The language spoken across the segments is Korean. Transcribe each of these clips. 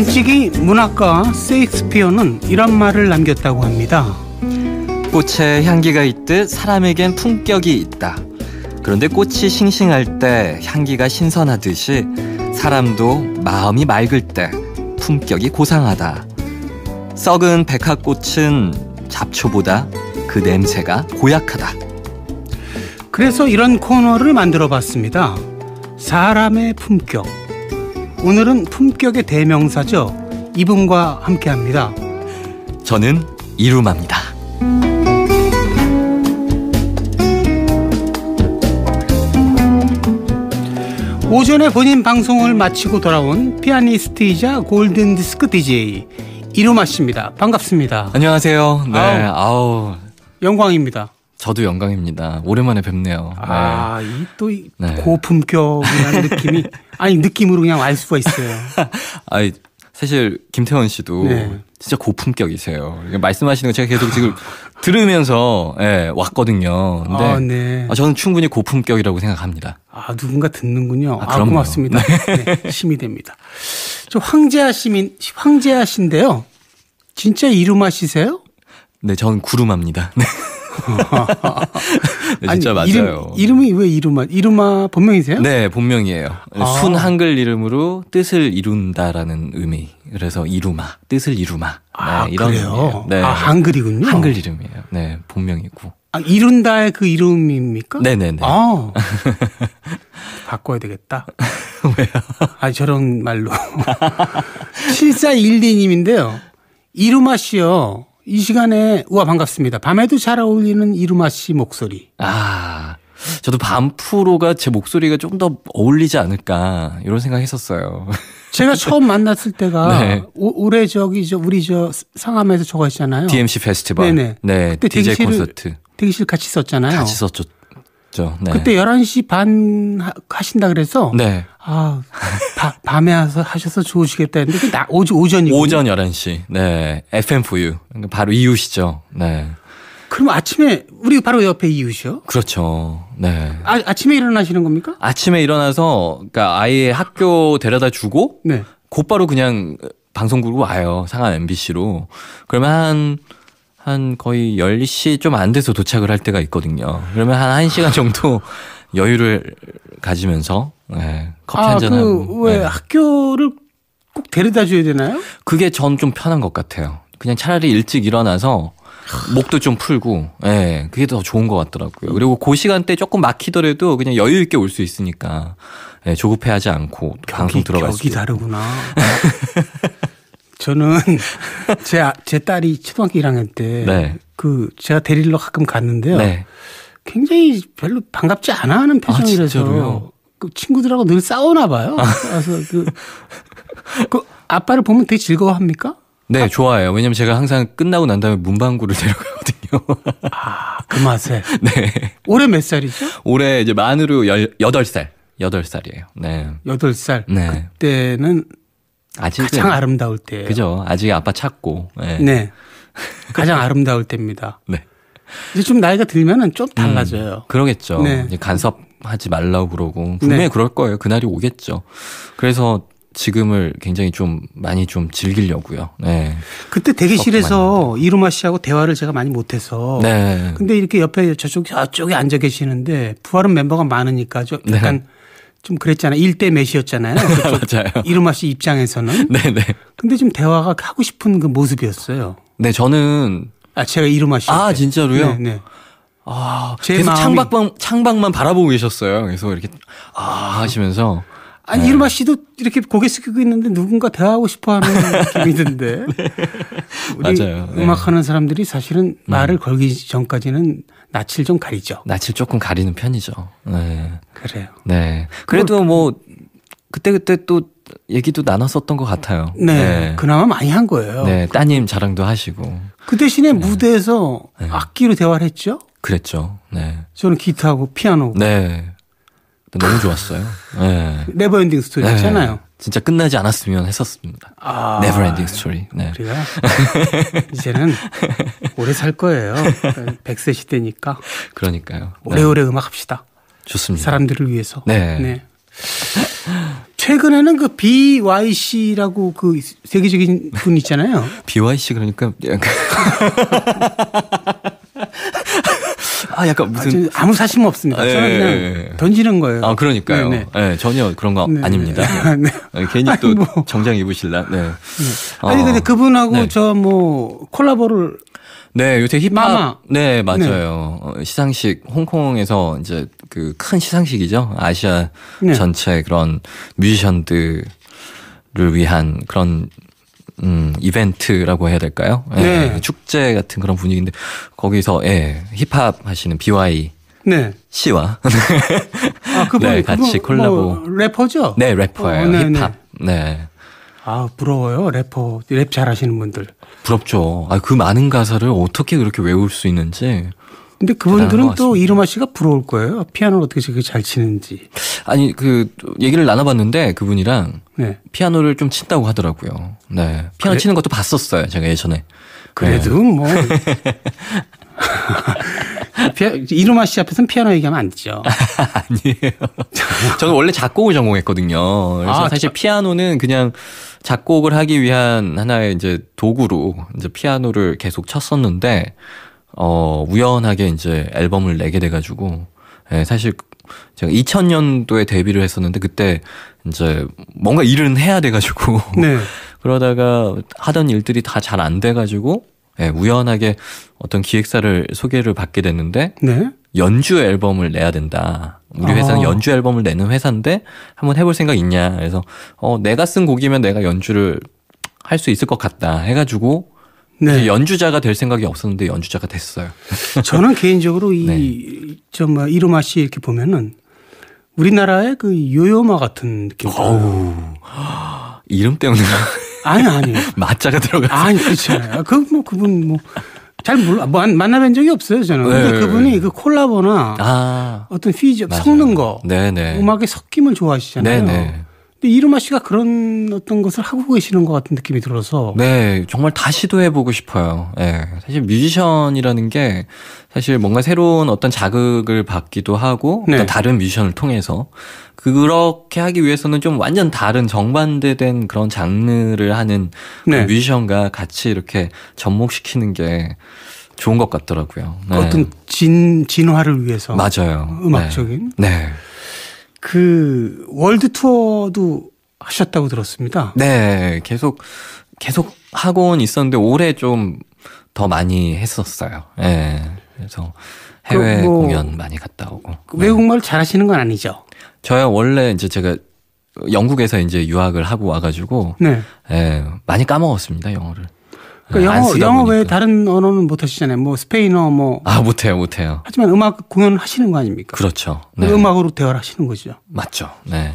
일찍이 문학가 세익스피어는 이런 말을 남겼다고 합니다. 꽃에 향기가 있듯 사람에겐 품격이 있다. 그런데 꽃이 싱싱할 때 향기가 신선하듯이 사람도 마음이 맑을 때 품격이 고상하다. 썩은 백합꽃은 잡초보다 그 냄새가 고약하다. 그래서 이런 코너를 만들어 봤습니다. 사람의 품격, 오늘은 품격의 대명사죠. 이분과 함께 합니다. 저는 이루마입니다. 오전에 본인 방송을 마치고 돌아온 피아니스트이자 골든디스크 DJ 이루마 씨입니다. 반갑습니다. 안녕하세요. 네, 아우, 아우. 영광입니다. 저도 영광입니다. 오랜만에 뵙네요. 아, 네. 이또 네. 고품격이라는 느낌이 아니 느낌으로 그냥 알 수가 있어요. 아니 사실 김태원 씨도 네. 진짜 고품격이세요. 말씀하시는 거 제가 계속 지금 들으면서 예, 왔거든요. 근데 아, 네. 아, 저는 충분히 고품격이라고 생각합니다. 아 누군가 듣는군요. 아, 아 고맙습니다. 네. 네, 심이 됩니다. 저 황제아 시민 황제아 씨인데요. 진짜 이름마시세요 네, 저는 구름합니다 네. 네, 진짜 아니, 맞아요. 이름, 이름이 왜 이루마? 이루마 본명이세요? 네, 본명이에요. 아. 순 한글 이름으로 뜻을 이룬다라는 의미. 그래서 이루마, 뜻을 이루마. 네, 아, 네, 이런 그래요? 네. 아, 한글이군요. 한글 이름이에요. 네, 본명이고. 아, 이룬다의 그 이름입니까? 네네네. 네, 아. 바꿔야 되겠다. 왜요? 아, 저런 말로. 7412님인데요. 이루마 씨요. 이 시간에 우와 반갑습니다. 밤에도 잘 어울리는 이루마 씨 목소리. 아. 저도 밤 프로가 제 목소리가 좀 더 어울리지 않을까 이런 생각했었어요. 제가 처음 만났을 때가 네. 오, 올해 저기 저 우리 저 상암에서 저거 했잖아요. DMC 페스티벌. 네네. 네. 그때 DJ 콘서트. 대기실 같이 썼잖아요. 같이 썼죠. 그랬죠. 네. 그때 11시 반 하신다 그래서 네. 아, 바, 밤에 와서 하셔서 좋으시겠다 했는데 나 오전 오전이 오전 11시. 네. FM 보유. 그러니까 바로 이웃이죠. 네. 그럼 아침에 우리 바로 옆에 이웃이요? 그렇죠. 네. 아, 아침에 일어나시는 겁니까? 아침에 일어나서 그러니까 아예 학교 데려다 주고 네. 곧바로 그냥 방송국으로 와요. 상암 MBC로. 그러면 한한 거의 10시 좀 안 돼서 도착을 할 때가 있거든요. 그러면 한 1시간 정도 여유를 가지면서 네, 커피 아, 한잔하고. 그왜 네. 예. 학교를 꼭 데려다 줘야 되나요? 그게 전 좀 편한 것 같아요. 그냥 차라리 일찍 일어나서 목도 좀 풀고, 예, 네, 그게 더 좋은 것 같더라고요. 그리고 그 시간대 조금 막히더라도 그냥 여유 있게 올 수 있으니까, 예, 네, 조급해하지 않고 벽이, 방송 들어갈 수. 벽이 다르구나. 저는 제, 제 딸이 초등학교 1학년 때 네. 그 제가 데리러 가끔 갔는데요. 네. 굉장히 별로 반갑지 않아 하는 아, 표정이라서 아, 그 친구들하고 늘 싸우나 봐요. 그래서 그, 그 아빠를 보면 되게 즐거워합니까? 네, 아, 좋아해요. 왜냐면 제가 항상 끝나고 난 다음에 문방구를 데려가거든요. 아, 그 맛에. 네. 올해 몇 살이죠? 올해 이제 만으로 1 8살. 8살이에요. 네. 8살. 네. 그때는 아직 가장 아름다울 때 그죠. 아직 아빠 찾고. 네. 네. 가장 아름다울 때입니다. 네. 이제 좀 나이가 들면은 좀 음, 달라져요. 음, 그러겠죠. 네. 간섭하지 말라고 그러고 분명히 네. 그럴 거예요. 그날이 오겠죠. 그래서 지금을 굉장히 좀 많이 좀 즐기려고요. 네. 그때 대기실에서 이루마 씨하고 대화를 제가 많이 못해서. 네. 근데 이렇게 옆에 저쪽 저쪽에 앉아 계시는데 부활은 멤버가 많으니까 좀 네. 약간 네. 좀 그랬잖아요. 일대 매시였잖아요. 맞아요. 이름아씨 입장에서는. 네네. 근데 좀 대화가 하고 싶은 그 모습이었어요. 네, 저는 아 제가 이름아 씨. 아 진짜로요? 네. 네. 아 계속 마음이... 창밖만 창밖만 바라보고 계셨어요. 그래서 이렇게 아 하시면서. 아니 네. 이름아 씨도 이렇게 고개 숙이고 있는데 누군가 대화하고 싶어하는 느낌이 든데. 네. 우 맞아요. 네. 음악하는 사람들이 사실은 말을 음. 걸기 전까지는 낯을 좀 가리죠. 낯을 조금 가리는 편이죠. 네. 그래요. 네. 그래도 뭐 그때 그때 또 얘기도 나눴었던 것 같아요. 네, 네. 그나마 많이 한 거예요. 네. 따님 자랑도 하시고. 그 대신에 네. 무대에서 네. 악기로 대화를 했죠. 그랬죠. 네. 저는 기타하고 피아노. 네. 너무 좋았어요. 네. 네버엔딩 그 스토리 네. 있잖아요. 진짜 끝나지 않았으면 했었습니다. 아, 네버엔딩 스토리. 네. 우리가 이제는 오래 살 거예요. 100세 시대니까. 그러니까요. 네. 오래오래 네. 음악 합시다. 좋습니다. 사람들을 위해서. 네. 네. 최근에는 그 BYC라고 그 세계적인 분 있잖아요. BYC 그러니까 아 약간 무슨 아, 무 사심 없습니다. 네. 저는 그냥 던지는 거예요. 아 그러니까요. 네, 네. 네 전혀 그런 거 네. 아닙니다. 아, 네. 괜히 또 뭐. 정장 입으실라. 네. 어. 아니 근데 그분하고 저 뭐 콜라보를 네, 요새 힙합. 마마. 네, 맞아요. 네. 어, 시상식 홍콩에서 이제 그 큰 시상식이죠. 아시아 네. 전체 그런 뮤지션들을 위한 그런 음, 이벤트라고 해야 될까요? 예, 네. 축제 같은 그런 분위기인데 거기서 예, 힙합 하시는 BY 네. 씨와 아, 네, 그분 네, 같이 그분, 뭐 콜라보 뭐, 래퍼죠? 네, 래퍼예요. 어, 네, 힙합. 네. 아, 부러워요. 래퍼 랩 잘하시는 분들. 부럽죠. 아, 그 많은 가사를 어떻게 그렇게 외울 수 있는지. 근데 그분들은 아, 또 이루마 씨가 부러울 거예요. 피아노를 어떻게 저렇게 잘 치는지. 아니 그 얘기를 나눠봤는데 그분이랑 네. 피아노를 좀 친다고 하더라고요. 네, 피아노 그래? 치는 것도 봤었어요. 제가 예전에. 그래도 네. 뭐. 피 이루마 씨 앞에서는 피아노 얘기하면 안 되죠. 아니에요. 저는 원래 작곡을 전공했거든요. 그래서 아, 사실 저... 피아노는 그냥 작곡을 하기 위한 하나의 이제 도구로 이제 피아노를 계속 쳤었는데 어, 우연하게 이제 앨범을 내게 돼가지고, 예, 사실 제가 2000년도에 데뷔를 했었는데 그때 이제 뭔가 일은 해야 돼가지고 네. 그러다가 하던 일들이 다 잘 안 돼가지고 예, 우연하게 어떤 기획사를 소개를 받게 됐는데 네. 연주 앨범을 내야 된다. 우리 회사는 아. 연주 앨범을 내는 회사인데 한번 해볼 생각 있냐? 그래서 어 내가 쓴 곡이면 내가 연주를 할 수 있을 것 같다 해가지고 네. 연주자가 될 생각이 없었는데 연주자가 됐어요. 저는 개인적으로 이좀 네. 뭐 이루마 씨 이렇게 보면은 우리나라의 그 요요마 같은 느낌. 어우. 이름 때문에. 아니 아니. 맞자가 들어가. 아니 그렇지 아요 아, 그뭐 그분 뭐. 잘 몰라 뭐 만나뵌 적이 없어요 저는. 네, 근데 그분이 그 콜라보나 아, 어떤 퓨전 섞는 거, 네네. 네. 음악의 섞임을 좋아하시잖아요. 네네. 네. 근데 이루마 씨가 그런 어떤 것을 하고 계시는 것 같은 느낌이 들어서. 네, 정말 다 시도해보고 싶어요. 예. 네, 사실 뮤지션이라는 게 사실 뭔가 새로운 어떤 자극을 받기도 하고 네. 다른 뮤지션을 통해서 그렇게 하기 위해서는 좀 완전 다른 정반대된 그런 장르를 하는 그 네. 뮤지션과 같이 이렇게 접목시키는 게 좋은 것 같더라고요. 네. 어떤 진 진화를 위해서 맞아요. 네. 음악적인. 네. 네. 그 월드 투어도 하셨다고 들었습니다. 네, 계속 계속 하고는 있었는데 올해 좀 더 많이 했었어요. 예. 네, 그래서 그 해외 뭐 공연 많이 갔다 오고. 그 외국말 네. 잘하시는 건 아니죠? 저요 원래 이제 제가 영국에서 이제 유학을 하고 와가지고 네. 예, 많이 까먹었습니다 영어를. 그 영어, 영어 외에 다른 언어는 못 하시잖아요. 뭐 스페인어 뭐. 아, 못해요, 못해요. 하지만 음악 공연을 하시는 거 아닙니까? 그렇죠. 그 네. 음악으로 대화를 하시는 거죠. 맞죠. 네.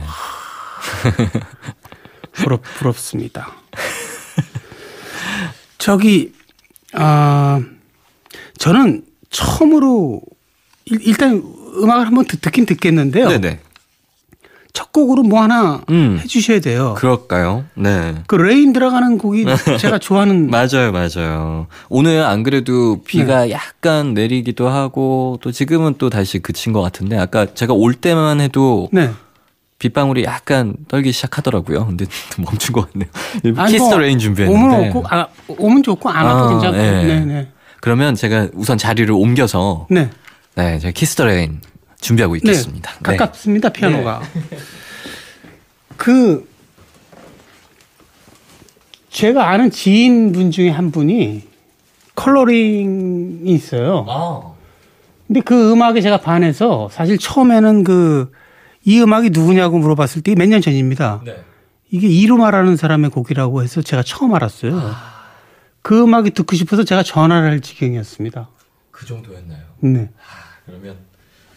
부럽, 부럽습니다. 저기, 아, 저는 처음으로 일, 단 음악을 한번 듣, 긴 듣겠는데요. 네네. 첫 곡으로 뭐 하나 음. 해주셔야 돼요. 그럴까요? 네. 그 레인 들어가는 곡이 네. 제가 좋아하는. 맞아요, 맞아요. 오늘 안 그래도 비가 네. 약간 내리기도 하고 또 지금은 또 다시 그친 것 같은데 아까 제가 올 때만 해도 네. 빗방울이 약간 떨기 시작하더라고요. 근데 멈춘 것 같네요. 뭐 키스 더 레인 준비했는데. 오면 없고, 아, 오면 좋고 안 와도 아, 괜찮고. 네. 네, 네. 그러면 제가 우선 자리를 옮겨서 네, 네 제가 키스 더 레인 준비하고 네, 있겠습니다. 네, 가깝습니다. 네. 피아노가. 네. 그 제가 아는 지인분 중에 한 분이 컬러링이 있어요. 아. 근데 그 음악에 제가 반해서 사실 처음에는 그 이 음악이 누구냐고 물어봤을 때 몇 년 전입니다. 네. 이게 이루마라는 사람의 곡이라고 해서 제가 처음 알았어요. 아. 그 음악이 듣고 싶어서 제가 전화를 할 지경이었습니다. 그 정도였나요? 네. 아, 그러면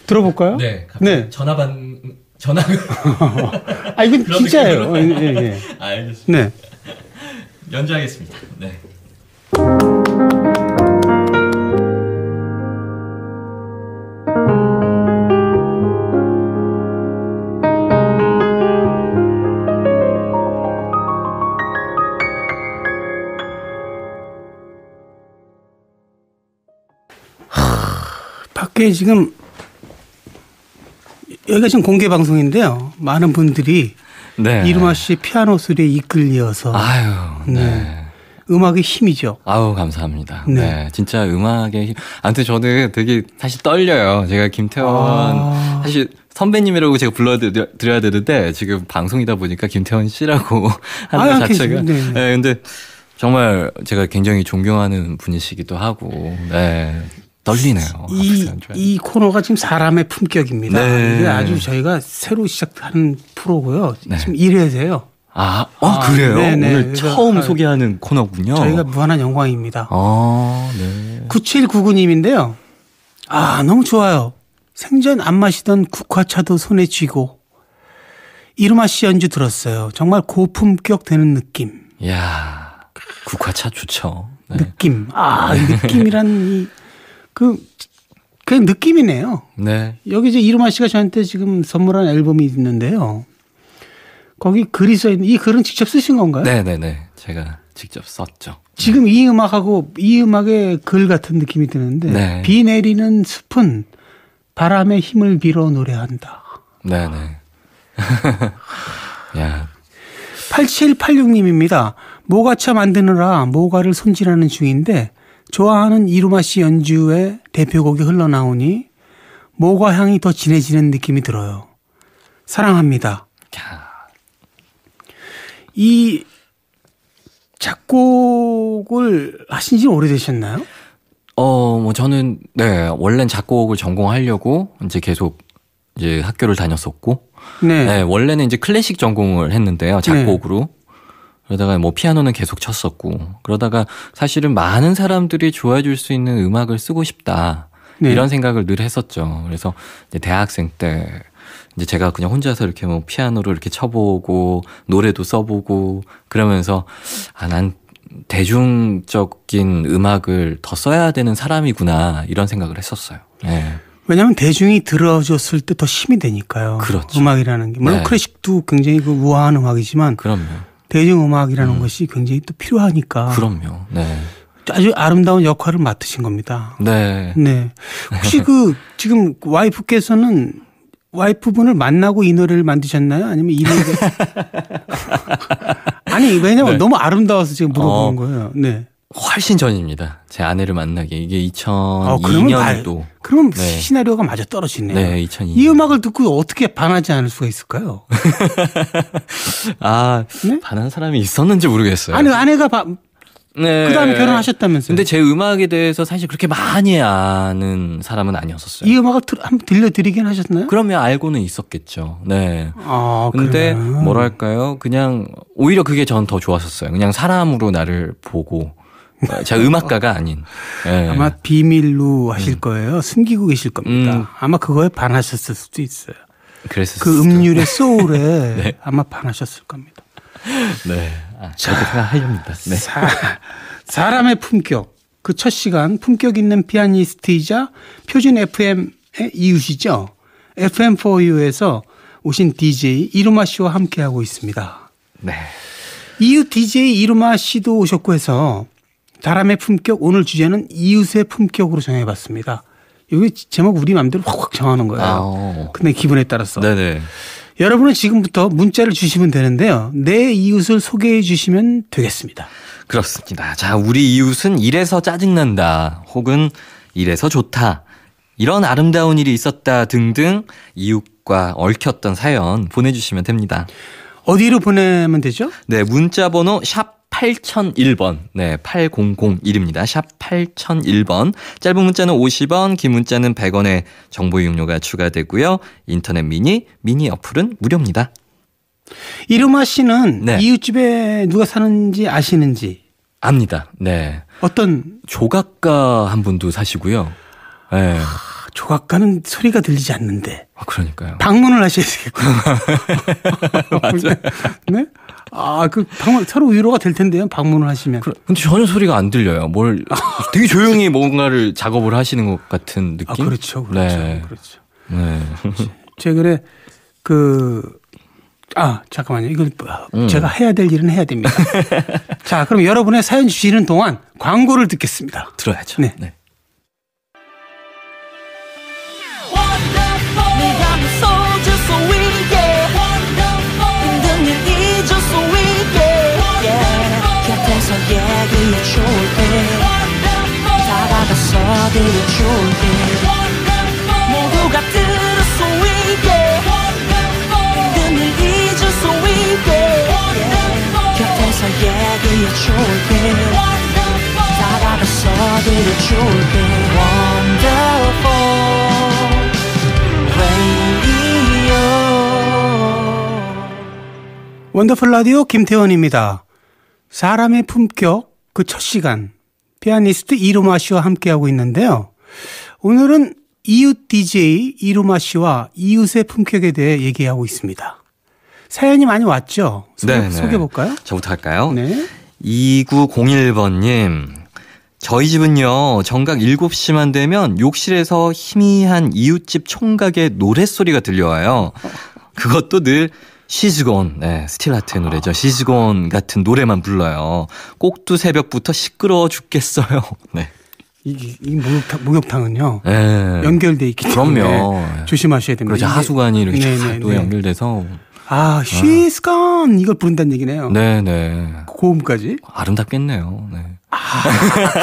들어볼까요? 네. 네. 전화반 전화. 아 이건 진짜예요. 예, 예. 예. 알겠습니다. 네. 연주하겠습니다. 네. 밖에 지금 여기가 지금 공개 방송인데요. 많은 분들이 네. 이루마 씨 피아노 소리에 이끌려서 아유, 네. 네. 음악의 힘이죠. 아우 감사합니다. 네, 네 진짜 음악의 힘. 아무튼 저는 되게 사실 떨려요. 제가 김태원 아... 사실 선배님이라고 제가 불러드려야 되는데 지금 방송이다 보니까 김태원 씨라고 하는 아, 자체가 네, 네. 네, 근데 정말 제가 굉장히 존경하는 분이시기도 하고 네. 떨리네요. 이, 아, 이 코너가 지금 사람의 품격입니다. 네. 이게 아주 저희가 새로 시작한 프로고요. 네. 지금 이래세요 아, 어, 아, 그래요? 네네. 네. 오늘 처음 아, 소개하는 코너군요. 저희가 무한한 영광입니다. 아, 네. 9799님인데요. 아, 너무 좋아요. 생전 안 마시던 국화차도 손에 쥐고 이루마 씨 연주 들었어요. 정말 고품격 되는 느낌. 야 국화차 좋죠. 네. 느낌. 아, 네. 느낌이란 이그 그냥 느낌이네요. 네. 여기 이제 이루마 씨가 저한테 지금 선물한 앨범이 있는데요. 거기 글이 써 있는 이 글은 직접 쓰신 건가요? 네, 네, 네. 제가 직접 썼죠. 지금 네. 이 음악하고 이 음악의 글 같은 느낌이 드는데 네. 비 내리는 숲은 바람의 힘을 빌어 노래한다. 네, 네. 야. 8786님입니다. 모가차 만드느라 모가를 손질하는 중인데 좋아하는 이루마 씨 연주의 대표곡이 흘러나오니 모과 향이 더 진해지는 느낌이 들어요. 사랑합니다. 이 작곡을 하신 지 오래되셨나요? 어, 뭐 저는 네, 원래는 작곡을 전공하려고 이제 계속 이제 학교를 다녔었고 네. 네 원래는 이제 클래식 전공을 했는데요. 작곡으로. 네. 그러다가 뭐 피아노는 계속 쳤었고 그러다가 사실은 많은 사람들이 좋아해 줄 수 있는 음악을 쓰고 싶다. 네. 이런 생각을 늘 했었죠. 그래서 이제 대학생 때 이제 제가 그냥 혼자서 이렇게 뭐 피아노를 이렇게 쳐보고 노래도 써보고 그러면서 아 난 대중적인 음악을 더 써야 되는 사람이구나 이런 생각을 했었어요. 네. 왜냐하면 대중이 들어줬을 때 더 힘이 되니까요. 그렇죠. 음악이라는 게 물론 네. 클래식도 굉장히 그 우아한 음악이지만 그럼요. 대중음악이라는 음. 것이 굉장히 또 필요하니까. 그럼요. 네. 아주 아름다운 역할을 맡으신 겁니다. 네. 네. 혹시 그 지금 와이프께서는 와이프분을 만나고 이 노래를 만드셨나요? 아니면 이 노래 아니 왜냐면 네. 너무 아름다워서 지금 물어보는 어. 거예요. 네. 훨씬 전입니다. 제 아내를 만나기 이게 2002년도. 아, 그럼 네. 시나리오가 맞아 떨어지네요. 네, 2 0 0 2이 음악을 듣고 어떻게 반하지 않을 수가 있을까요? 아, 네? 반한 사람이 있었는지 모르겠어요. 아니 아내가 바, 네. 그다음에 결혼하셨다면서요. 근데 제 음악에 대해서 사실 그렇게 많이 아는 사람은 아니었었어요. 이 음악을 들, 한번 들려드리긴 하셨나요? 그러면 알고는 있었겠죠. 네. 아, 근데 그러면. 뭐랄까요? 그냥 오히려 그게 전 더 좋았었어요. 그냥 사람으로 나를 보고 제가 어, 음악가가 아닌. 네. 아마 비밀로 하실 음. 거예요. 숨기고 계실 겁니다. 음. 아마 그거에 반하셨을 수도 있어요. 그랬을그 음률의 소울에 네. 아마 반하셨을 겁니다. 네. 아, 저도 생각합니다. 네. 사, 사람의 품격. 그 첫 시간 품격 있는 피아니스트이자 표준 FM의 이웃이죠. FM4U에서 오신 DJ 이루마 씨와 함께하고 있습니다. 네. 이웃 DJ 이루마 씨도 오셨고 해서 사람의 품격 오늘 주제는 이웃의 품격으로 정해봤습니다. 이게 제목 우리 마음대로 확 확 정하는 거예요. 아오. 어. 근데 기분에 따라서. 네네. 여러분은 지금부터 문자를 주시면 되는데요. 내 이웃을 소개해 주시면 되겠습니다. 그렇습니다. 자, 우리 이웃은 이래서 짜증난다. 혹은 이래서 좋다. 이런 아름다운 일이 있었다 등등 이웃과 얽혔던 사연 보내주시면 됩니다. 어디로 보내면 되죠? 네, 문자 번호 샵 8001번. 네, 8001입니다. 샵 8001번. 짧은 문자는 50원, 긴 문자는 100원의 정보 이용료가 추가되고요. 인터넷 미니, 미니 어플은 무료입니다. 이름아 씨는 네. 이웃집에 누가 사는지 아시는지? 압니다. 네. 어떤 조각가 한 분도 사시고요. 네. 조각가는 소리가 들리지 않는데. 아, 그러니까요. 방문을 하셔야 되겠구요 맞아요. 네? 아, 그 방문 서로 위로가 될 텐데요. 방문을 하시면. 그 근데 전혀 소리가 안 들려요. 뭘 되게 조용히 뭔가를 작업을 하시는 것 같은 아, 느낌. 아, 그렇죠. 그렇죠. 네. 그렇죠. 네. 최근에 그 아, 잠깐만요. 이거 어, 음. 제가 해야 될 일은 해야 됩니다. 자, 그럼 여러분의 사연 주시는 동안 광고를 듣겠습니다. 들어야죠. 네. 네. yeah 그 따라가서 그냥 좋을 모두가 들을 수 있게 힘듦을 잊을 수 있게 곁에서 yeah 그 따라가서 그냥 좋을 원더풀 라디오 김태원입니다. 사람의 품격 그 첫 시간 피아니스트 이루마 씨와 함께하고 있는데요. 오늘은 이웃 DJ 이루마 씨와 이웃의 품격에 대해 얘기하고 있습니다. 사연이 많이 왔죠? 소개, 네, 네. 소개해볼까요? 저부터 할까요? 네. 2901번님, 저희 집은요, 정각 7시만 되면 욕실에서 희미한 이웃집 총각의 노랫소리가 들려와요. 그것도 늘 시즈곤, 네, 스틸하트 의 노래죠. 시즈곤 같은 노래만 불러요. 꼭두 새벽부터 시끄러워 죽겠어요. 네. 이, 이 목욕탕, 목욕탕은요. 네. 연결돼 있기 때문에 그럼요. 조심하셔야 됩니다. 그렇죠. 하수관이 이렇게 네네, 네, 네. 연결돼서 아, she's 어. gone 이걸 부른다는 얘기네요. 네네. 네. 그 고음까지. 아름답겠네요. 네. 아.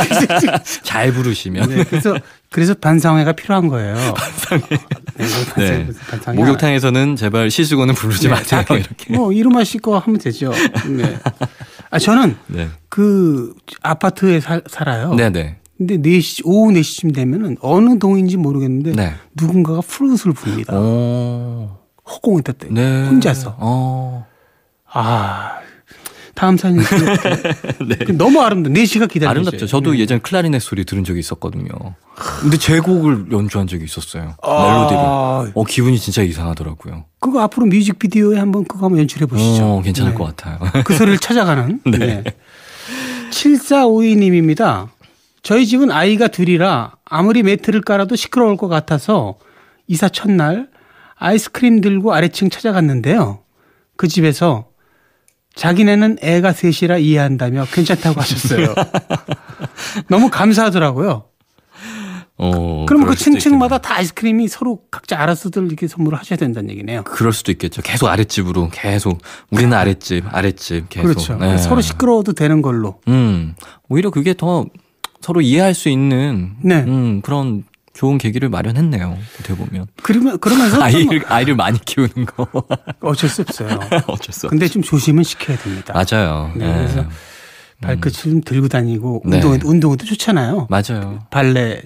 잘 부르시면. 네, 그래서 그래서 반상회가 필요한 거예요. 반상회. 네, 네. 반상회. 목욕탕에서는 제발 시수건은 부르지 네, 마세요. 자, 이렇게. 뭐 이름만 씻고 하면 되죠. 네. 아 저는 네. 그 아파트에 살, 살아요. 네네. 네. 근데 네시 오후 4시쯤 되면은 어느 동인지 모르겠는데 네. 누군가가 프루스를 릅니다 허공에다 때 네. 혼자서. 어. 아, 다음 사연 네. 너무 아름다. 4시가 기다리죠. 아름답죠. 저도 네. 예전에 클라리넷 소리 들은 적이 있었거든요. 근데 제 곡을 연주한 적이 있었어요. 아~ 멜로디를. 어 기분이 진짜 이상하더라고요. 그거 앞으로 뮤직비디오에 한번 그거 한번 연출해 보시죠. 어, 괜찮을 네. 것 같아요. 그 소리를 찾아가는. 네. 네. 7452님입니다. 저희 집은 아이가 둘이라 아무리 매트를 깔아도 시끄러울 것 같아서 이사 첫날 아이스크림 들고 아래층 찾아갔는데요. 그 집에서 자기네는 애가 셋이라 이해한다며 괜찮다고 하셨어요. 너무 감사하더라고요. 어, 그면그 층층마다 다 아이스크림이 서로 각자 알아서들 이렇게 선물을 하셔야 된다는 얘기네요. 그럴 수도 있겠죠. 계속 아랫집으로 계속 우리는 아랫집, 아랫집 계속. 그렇죠. 네. 서로 시끄러워도 되는 걸로. 음. 오히려 그게 더 서로 이해할 수 있는 네. 음, 그런 좋은 계기를 마련했네요. 어떻게 보면. 그러면 그러면서 아이를 아이를 많이 키우는 거 어쩔 수 없어요. 어쩔 수. 근데 좀 조심은 시켜야 됩니다. 맞아요. 네, 네. 그래서 음. 발끝을 좀 들고 다니고 네. 운동 운동에도 좋잖아요. 맞아요. 발레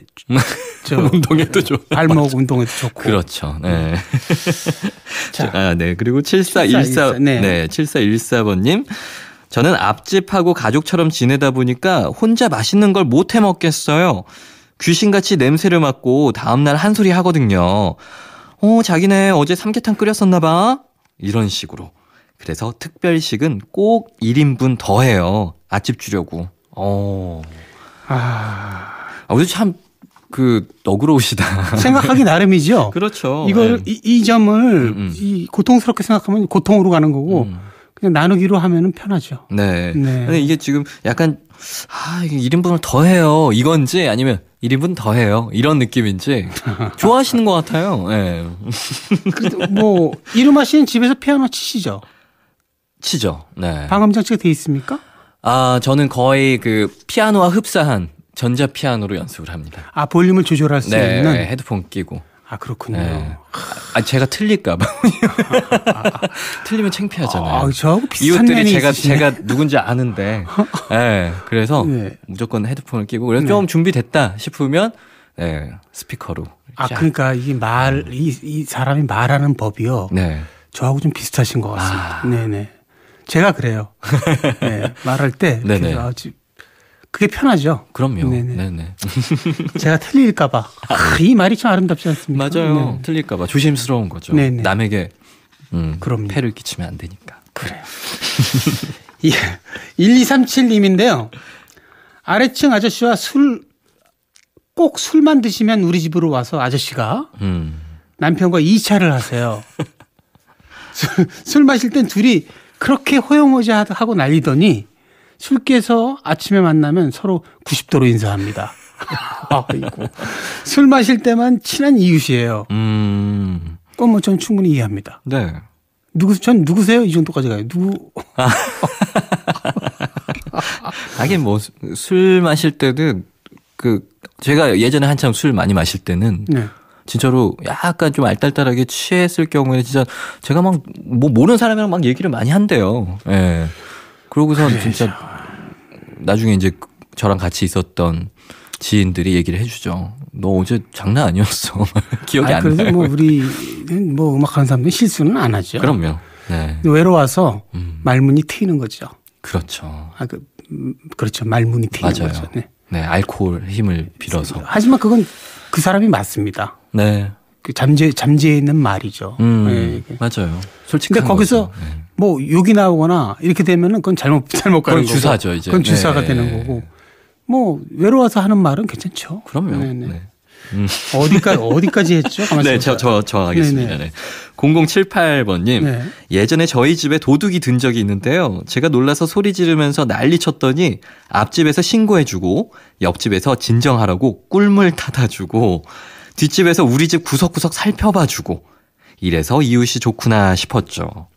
저 운동에도 네, 좋 발목 맞죠. 운동에도 좋고. 그렇죠. 네. 네. 자, 아, 네. 그리고 7414 7414, 네. 네. 7414번 님. 저는 앞집하고 가족처럼 지내다 보니까 혼자 맛있는 걸 못 해 먹겠어요. 귀신같이 냄새를 맡고 다음날 한 소리 하거든요. 어, 자기네 어제 삼계탕 끓였었나봐. 이런 식으로. 그래서 특별식은 꼭 1인분 더 해요. 아집 주려고. 어. 아. 아버지 참, 그, 너그러우시다. 생각하기 나름이죠? 그렇죠. 이걸, 네. 이, 이, 점을, 음음. 음. 이, 고통스럽게 생각하면 고통으로 가는 거고, 음. 그냥 나누기로 하면은 편하죠. 네. 네. 근데 이게 지금 약간 아, 1인분을 더 해요. 이건지 아니면 1인분 더 해요. 이런 느낌인지 좋아하시는 것 같아요. 예. 네. 뭐 이루마 씨는 집에서 피아노 치시죠? 치죠. 네. 방음 장치가 돼 있습니까? 아, 저는 거의 그 피아노와 흡사한 전자 피아노로 연습을 합니다. 아, 볼륨을 조절할 수 네, 있는 헤드폰 끼고. 아 그렇군요. 네. 아 제가 틀릴까봐 틀리면 창피하잖아요. 아, 저하고 비슷한 이웃들이 제가 있으시네. 제가 누군지 아는데, 예. 네, 그래서 네. 무조건 헤드폰을 끼고 그래서 좀 네. 준비됐다 싶으면 예 스피커로. 아 그러니까 이 말이이 음. 사람이 말하는 법이요. 네. 저하고 좀 비슷하신 것 같습니다. 아. 네네. 제가 그래요. 네, 말할 때 네네. 그게 편하죠. 그럼요. 네네. 네네. 제가 틀릴까봐. 아. 아, 이 말이 참 아름답지 않습니까? 맞아요. 네. 틀릴까봐 조심스러운 거죠. 네네. 남에게 음, 그럼 폐를 끼치면 안 되니까. 그래요. 예. 1237님인데요. 아래층 아저씨와 술, 꼭 술만 드시면 우리 집으로 와서 아저씨가 음. 남편과 2차를 하세요. 술, 술 마실 땐 둘이 그렇게 호용호제하고 난리더니 술께서 아침에 만나면 서로 90도로 인사합니다. 아이고. 술 마실 때만 친한 이웃이에요. 음. 그건 뭐전 충분히 이해합니다. 네. 누구, 전 누구세요? 이 정도까지 가요. 누구. 아. 하긴 뭐, 술 마실 때도 그, 제가 예전에 한참 술 많이 마실 때는 네. 진짜로 약간 좀 알딸딸하게 취했을 경우에는 진짜 제가 막뭐 모르는 사람이랑 막 얘기를 많이 한대요. 예. 네. 그러고선 그래, 진짜 나중에 이제 저랑 같이 있었던 지인들이 얘기를 해주죠. 너 어제 장난 아니었어. 기억이 아니, 안 나. 그래뭐 우리 뭐 음악하는 사람들 실수는 안 하죠. 그럼요. 네. 외로워서 음. 말문이 트이는 거죠. 그렇죠. 아, 그, 음, 그렇죠. 말문이 트이는 맞아요. 거죠. 네. 네, 알코올 힘을 빌어서. 하지만 그건 그 사람이 맞습니다. 네. 그 잠재 잠재해 있는 말이죠. 음, 네. 맞아요. 솔직히. 근데 거기서 네. 뭐 욕이 나오거나 이렇게 되면은 그건 잘못 잘못 가는 거고. 주사죠 이제. 그건 주사가 네. 네 되는 네. 거고. 뭐 외로워서 하는 말은 괜찮죠. 그럼요. 네네. 네. 네. 음. 어디까지 어디까지 했죠? 네, 저저저하겠습니다 네네. 네. 0078번님 네. 예전에 저희 집에 도둑이 든 적이 있는데요. 제가 놀라서 소리 지르면서 난리쳤더니 앞집에서 신고해주고 옆집에서 진정하라고 꿀물 타다주고 뒷집에서 우리 집 구석구석 살펴봐주고 이래서 이웃이 좋구나 싶었죠.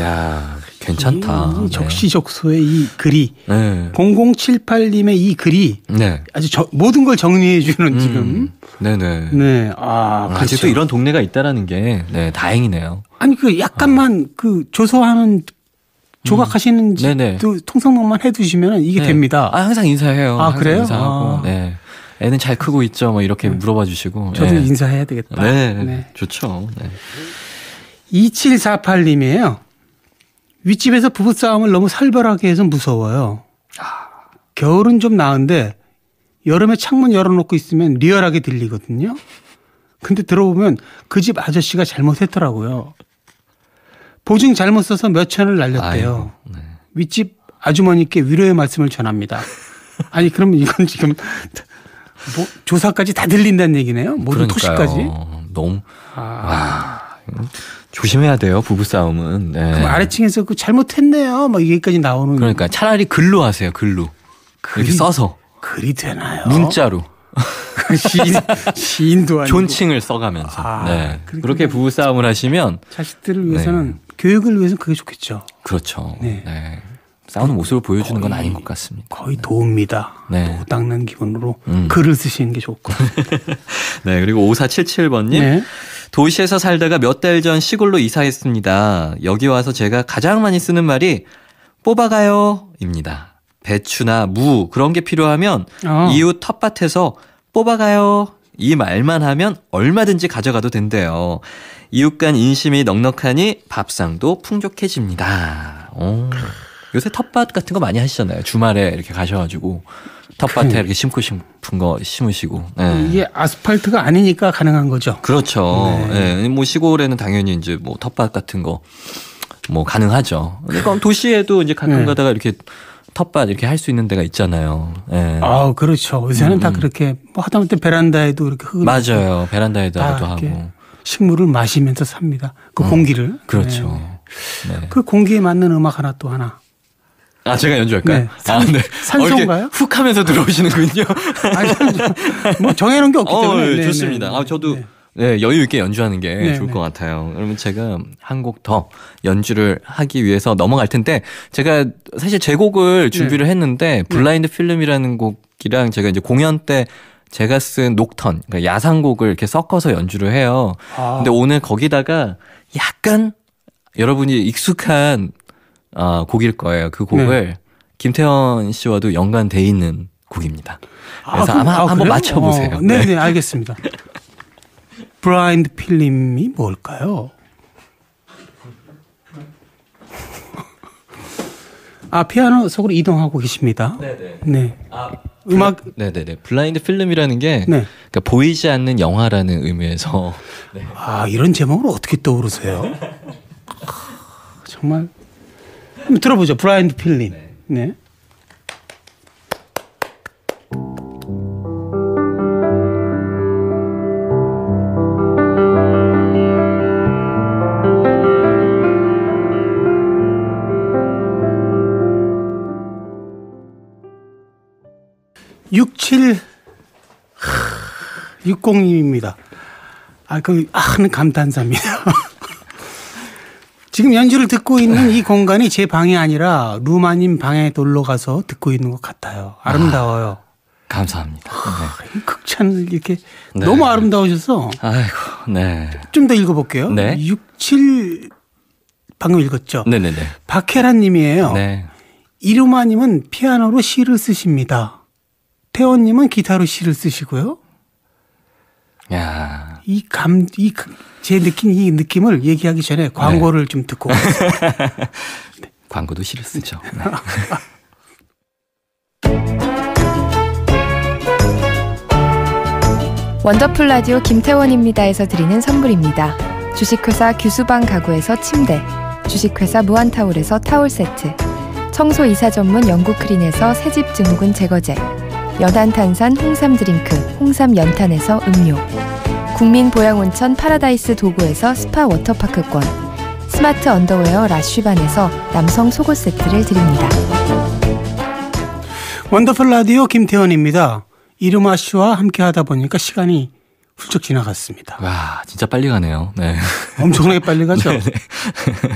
야 괜찮다. 이 네. 적시적소의 이 글이 네. 0078님의 이 글이 네. 아주 저, 모든 걸 정리해 주는 음. 지금. 네네. 네. 네. 아, 아 그렇죠. 아직도 이런 동네가 있다라는 게 네, 다행이네요. 아니 그 약간만 아. 그 조소하는 조각하시는지 음. 네, 또 통성명만 해두시면 이게 네. 됩니다. 아 항상 인사해요. 아 항상 그래요? 인사하고. 아. 네. 애는 잘 크고 있죠. 뭐 이렇게 음. 물어봐 주시고. 저도 인사해야 되겠다. 네, 좋죠. 네. 2748님이에요. 윗집에서 부부싸움을 너무 살벌하게 해서 무서워요. 아. 겨울은 좀 나은데 여름에 창문 열어놓고 있으면 리얼하게 들리거든요. 근데 들어보면 그 집 아저씨가 잘못했더라고요. 보증 잘못 써서 몇 천을 날렸대요. 네. 윗집 아주머니께 위로의 말씀을 전합니다. 아니 그러면 이건 지금 뭐 조사까지 다 들린다는 얘기네요. 모든 토시까지. 너무 아. 아. 조심해야 돼요 부부 싸움은. 네. 그 아래층에서 그 잘못했네요. 막 뭐 얘기까지 나오는. 그러니까 차라리 글로 하세요. 글로. 글이 써서. 글이 되나요? 문자로. 그 시인, 시인도 아니고 존칭을 써가면서 아, 네. 그렇게 부부 싸움을 하시면 자식들을 위해서는 네. 교육을 위해서 그게 좋겠죠. 그렇죠. 네. 네. 싸우는 모습을 보여주는 건 아닌 것 같습니다. 거의 도움이다. 네. 도 뭐 닦는 기분으로 음. 글을 쓰시는 게 좋을 네, 그리고 5477번님. 네. 도시에서 살다가 몇 달 전 시골로 이사했습니다. 여기 와서 제가 가장 많이 쓰는 말이 뽑아가요 입니다. 배추나 무 그런 게 필요하면 어. 이웃 텃밭에서 뽑아가요 이 말만 하면 얼마든지 가져가도 된대요. 이웃 간 인심이 넉넉하니 밥상도 풍족해집니다. 오. 요새 텃밭 같은 거 많이 하시잖아요. 주말에 이렇게 가셔가지고 텃밭에 그... 이렇게 심고 싶은 거 심으시고. 네. 이게 아스팔트가 아니니까 가능한 거죠. 그렇죠. 네. 네. 뭐 시골에는 당연히 이제 뭐 텃밭 같은 거 뭐 가능하죠. 그러니까 도시에도 이제 가끔 네. 가다가 이렇게 텃밭 이렇게 할 수 있는 데가 있잖아요. 예. 아 그렇죠. 요새는 음, 다 음. 그렇게 뭐 하다못해 베란다에도 이렇게 흙 맞아요. 베란다에도 하고 식물을 마시면서 삽니다. 그 어, 공기를 그렇죠. 네. 네. 그 공기에 맞는 음악 하나 또 하나. 아 제가 연주할까요? 네. 아, 산, 아, 네. 산소인가요? 어, 훅 하면서 들어오시는군요. 아니, 뭐 정해놓은 게 없기 어, 때문에 어, 네, 좋습니다. 네, 아 저도 네. 네, 여유 있게 연주하는 게 네, 좋을 네. 것 같아요. 그러면 제가 한 곡 더 연주를 하기 위해서 넘어갈 텐데 제가 사실 제 곡을 네. 준비를 네. 했는데 블라인드 필름이라는 곡이랑 제가 이제 공연 때 제가 쓴 녹턴, 그러니까 야상곡을 이렇게 섞어서 연주를 해요. 아. 근데 오늘 거기다가 약간 여러분이 익숙한 아, 곡일 거예요. 그 곡을 네. 김태현 씨와도 연관돼 있는 곡입니다. 아, 그래서 그, 아, 마 아, 한번 맞춰 보세요. 어, 네, 네, 네, 알겠습니다. 브라인드 필름이 뭘까요? 아 피아노 속으로 이동하고 계십니다. 네네. 네. 네. 아 음악. 네네네. 네, 블라인드 필름이라는 게 네. 그러니까 보이지 않는 영화라는 의미에서. 네. 아 이런 제목으로 어떻게 떠오르세요? 아, 정말 한번 들어보죠. 브라인드 필링 네. 네. 육칠 육공님입니다 아, 그, 아, 는 감탄사입니다. 지금 연주를 듣고 있는 이 공간이 제 방이 아니라 루마님 방에 놀러 가서 듣고 있는 것 같아요. 아름다워요. 아, 감사합니다. 아, 네. 아, 극찬을 이렇게 네. 너무 아름다우셔서. 아이고, 네. 좀 더 읽어볼게요. 네. 67 방금 읽었죠. 네네네. 박혜란님이에요. 네. 이루마님은 피아노로 시를 쓰십니다. 태원님은 기타로 시를 쓰시고요. 야. 이 감, 이 그제 느낌 이 느낌을 얘기하기 전에 광고를 네. 좀 듣고 네. 광고도 실을 쓰죠. 원더풀 라디오 김태원입니다에서 드리는 선물입니다. 주식회사 규수방 가구에서 침대, 주식회사 무한타올에서 타올 세트, 청소 이사 전문 영국크린에서 새집 증후군 제거제, 연한탄산 홍삼 드링크, 홍삼 연탄에서 음료. 국민 보양 온천 파라다이스 도구에서 스파 워터파크권, 스마트 언더웨어 라쉬반에서 남성 속옷 세트를 드립니다. 원더풀 라디오 김태원입니다. 이름아 씨와 함께 하다 보니까 시간이 훌쩍 지나갔습니다. 와, 진짜 빨리 가네요. 네. 엄청나게 빨리 가죠? 네, 네.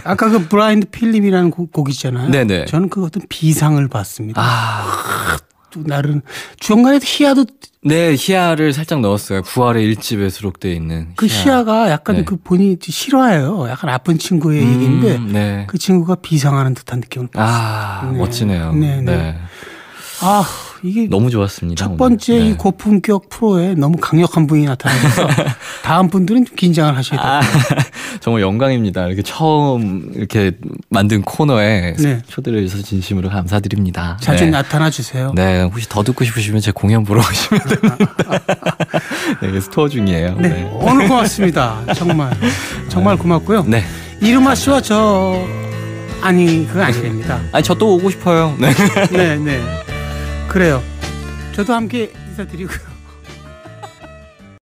아까 그 브라인드 필립이라는 곡, 곡 있잖아요. 네네. 네. 저는 그 어떤 비상을 봤습니다. 아. 나름 주영간에도 희아도네희아를 살짝 넣었어요. 9월의 1집에 수록돼 있는 그희아가 약간 네. 그 본인 이싫어해요 약간 아픈 친구의 음, 얘기인데 네. 그 친구가 비상하는 듯한 느낌을 아, 받았어요. 아 네. 멋지네요. 네. 네. 네. 아 이게 너무 좋았습니다. 첫 번째 네. 이 고품격 프로에 너무 강력한 분이 나타나서 다음 분들은 좀 긴장을 하셔야 돼요. 아, 정말 영광입니다. 이렇게 처음 이렇게 만든 코너에 네. 초대를 해주셔서 진심으로 감사드립니다. 자주 네. 나타나 주세요. 네, 혹시 더 듣고 싶으시면 제 공연 보러 오시면 됩니다. 네, 스토어 중이에요. 네, 네. 오늘 고맙습니다. 정말 네. 정말 고맙고요. 네, 이름아 씨와 저 아니 그건 아니랍니다 아니 저 또 오고 싶어요. 네, 네. 네. 그래요. 저도 함께 인사드리고요.